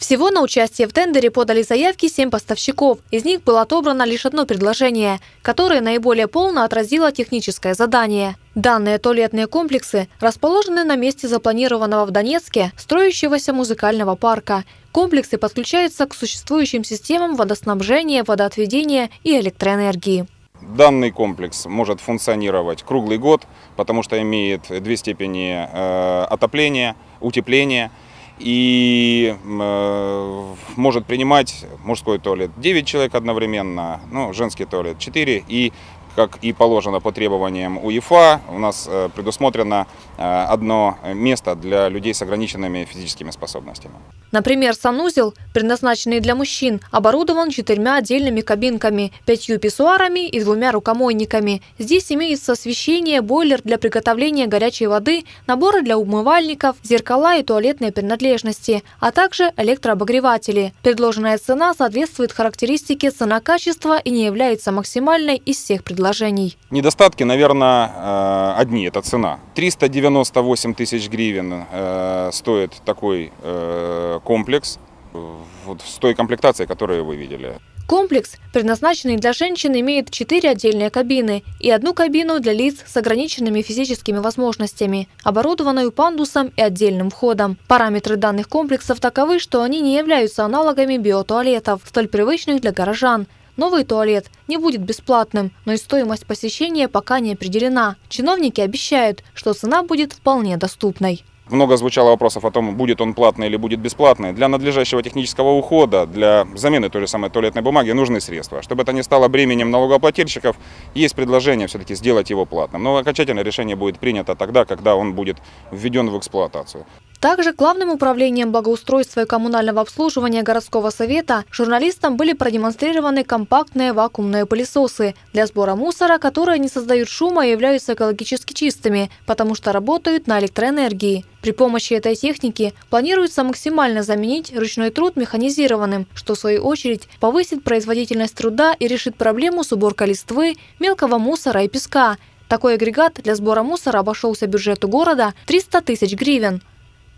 Всего на участие в тендере подали заявки 7 поставщиков. Из них было отобрано лишь одно предложение, которое наиболее полно отразило техническое задание. Данные туалетные комплексы расположены на месте запланированного в Донецке строящегося музыкального парка. Комплексы подключаются к существующим системам водоснабжения, водоотведения и электроэнергии. Данный комплекс может функционировать круглый год, потому что имеет две степени э, отопления, утепления – и э, может принимать мужской туалет 9 человек одновременно, ну, женский туалет 4 и как и положено по требованиям УЕФА, у нас э, предусмотрено э, одно место для людей с ограниченными физическими способностями. Например, санузел, предназначенный для мужчин, оборудован четырьмя отдельными кабинками, пятью писсуарами и двумя рукомойниками. Здесь имеется освещение, бойлер для приготовления горячей воды, наборы для умывальников, зеркала и туалетные принадлежности, а также электрообогреватели. Предложенная цена соответствует характеристике цена качества и не является максимальной из всех предложений предложений. Недостатки, наверное, э, одни – это цена. 398 тысяч гривен э, стоит такой э, комплекс вот с той комплектацией, которую вы видели. Комплекс, предназначенный для женщин, имеет четыре отдельные кабины и одну кабину для лиц с ограниченными физическими возможностями, оборудованную пандусом и отдельным входом. Параметры данных комплексов таковы, что они не являются аналогами биотуалетов, столь привычных для горожан. Новый туалет не будет бесплатным, но и стоимость посещения пока не определена. Чиновники обещают, что цена будет вполне доступной. Много звучало вопросов о том, будет он платный или будет бесплатный. Для надлежащего технического ухода, для замены той же самой туалетной бумаги нужны средства. Чтобы это не стало бременем налогоплательщиков, есть предложение все-таки сделать его платным. Но окончательное решение будет принято тогда, когда он будет введен в эксплуатацию. Также главным управлением благоустройства и коммунального обслуживания городского совета журналистам были продемонстрированы компактные вакуумные пылесосы для сбора мусора, которые не создают шума и являются экологически чистыми, потому что работают на электроэнергии. При помощи этой техники планируется максимально заменить ручной труд механизированным, что в свою очередь повысит производительность труда и решит проблему с уборкой листвы, мелкого мусора и песка. Такой агрегат для сбора мусора обошелся бюджету города 300 тысяч гривен.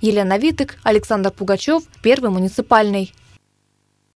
Елена Виток, Александр Пугачев, Первый муниципальный.